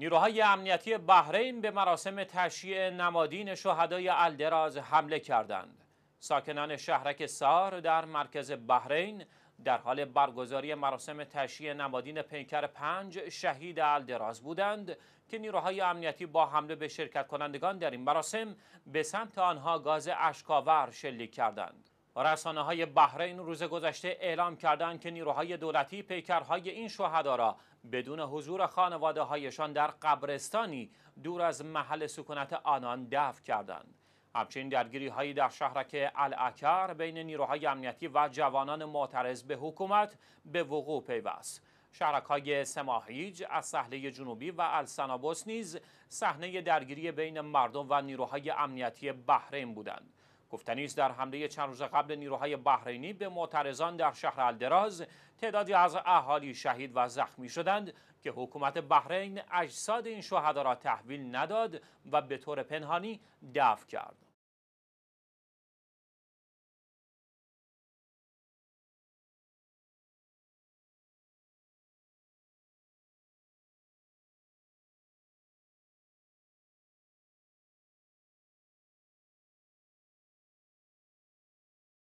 نیروهای امنیتی بحرین به مراسم تشییع نمادین شهدای الدراز حمله کردند. ساکنان شهرک سار در مرکز بحرین در حال برگزاری مراسم تشییع نمادین پیکر پنج شهید الدراز بودند که نیروهای امنیتی با حمله به شرکت کنندگان در این مراسم به سمت آنها گاز اشکاور شلیک کردند. رسانه های بحرین روز گذشته اعلام کردند که نیروهای دولتی پیکرهای این شهدا را بدون حضور خانواده هایشان در قبرستانی دور از محل سکونت آنان دفع کردند. همچنین درگیری هایی در شهرک الاکر بین نیروهای امنیتی و جوانان معترض به حکومت به وقوع پیوست. شهرک های سماهیج از سحله جنوبی و السنابوس نیز صحنه درگیری بین مردم و نیروهای امنیتی بحرین بودند. گفتنی است در حمله چند روز قبل نیروهای بحرینی به معترضان در شهر الدراز تعدادی از اهالی شهید و زخمی شدند که حکومت بحرین اجساد این شهدا را تحویل نداد و به طور پنهانی دفع کرد